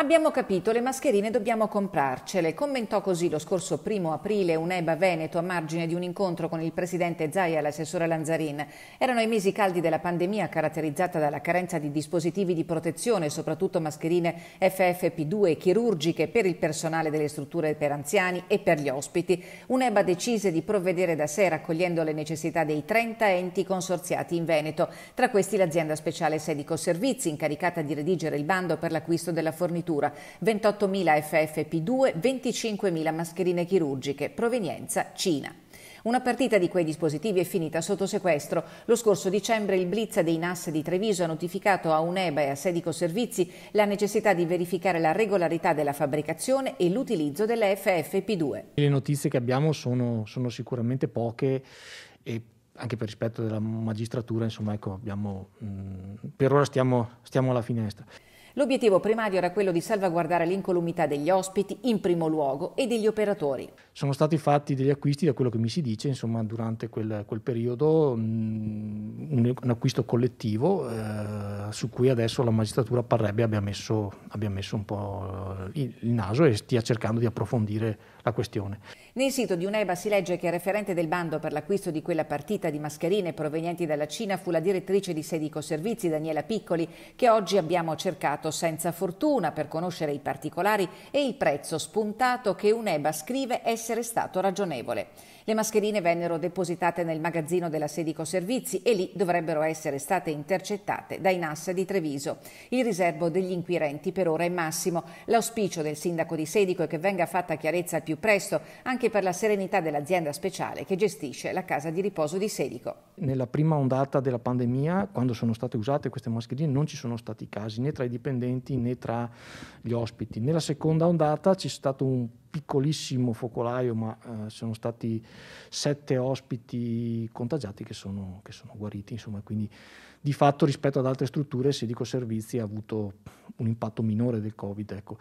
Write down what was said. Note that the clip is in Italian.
Abbiamo capito, le mascherine dobbiamo comprarcele, commentò così lo scorso primo aprile un EBA Veneto a margine di un incontro con il presidente Zaia e l'assessore Lanzarin. Erano i mesi caldi della pandemia caratterizzata dalla carenza di dispositivi di protezione, soprattutto mascherine FFP2 chirurgiche per il personale delle strutture per anziani e per gli ospiti. Un EBA decise di provvedere da sé raccogliendo le necessità dei 30 enti consorziati in Veneto, tra questi l'azienda speciale Sedico Servizi incaricata di redigere il bando per l'acquisto della fornitura copertura, 28.000 FFP2, 25.000 mascherine chirurgiche, provenienza Cina. Una partita di quei dispositivi è finita sotto sequestro. Lo scorso dicembre il blitz dei NAS di Treviso ha notificato a Uneba e a Sedico Servizi la necessità di verificare la regolarità della fabbricazione e l'utilizzo delle FFP2. Le notizie che abbiamo sono, sono sicuramente poche e anche per rispetto della magistratura, insomma, ecco, abbiamo, mh, mm, per ora stiamo, stiamo alla finestra. L'obiettivo primario era quello di salvaguardare l'incolumità degli ospiti in primo luogo e degli operatori. Sono stati fatti degli acquisti, da quello che mi si dice, insomma, durante quel, quel periodo, mm, un, un, acquisto collettivo. Eh, su cui adesso la magistratura parrebbe abbia messo, abbia messo un po' il, il naso e stia cercando di approfondire la questione. Nel sito di Uneba si legge che il referente del bando per l'acquisto di quella partita di mascherine provenienti dalla Cina fu la direttrice di Sedico Servizi, Daniela Piccoli, che oggi abbiamo cercato senza fortuna per conoscere i particolari e il prezzo spuntato che Uneba scrive essere stato ragionevole. Le mascherine vennero depositate nel magazzino della Sedico Servizi e lì dovrebbero essere state intercettate dai NAS di Treviso. Il riservo degli inquirenti per ora è massimo. L'auspicio del sindaco di Sedico è che venga fatta chiarezza al più presto, anche per la serenità dell'azienda speciale che gestisce la casa di riposo di Sedico. Nella prima ondata della pandemia, quando sono state usate queste mascherine, non ci sono stati casi né tra i dipendenti né tra gli ospiti. Nella seconda ondata c'è stato un piccolissimo focolaio, ma eh, sono stati sette ospiti contagiati che sono, che sono guariti, insomma, quindi di fatto rispetto ad altre strutture Sedico Servizi ha avuto un impatto minore del Covid. Ecco.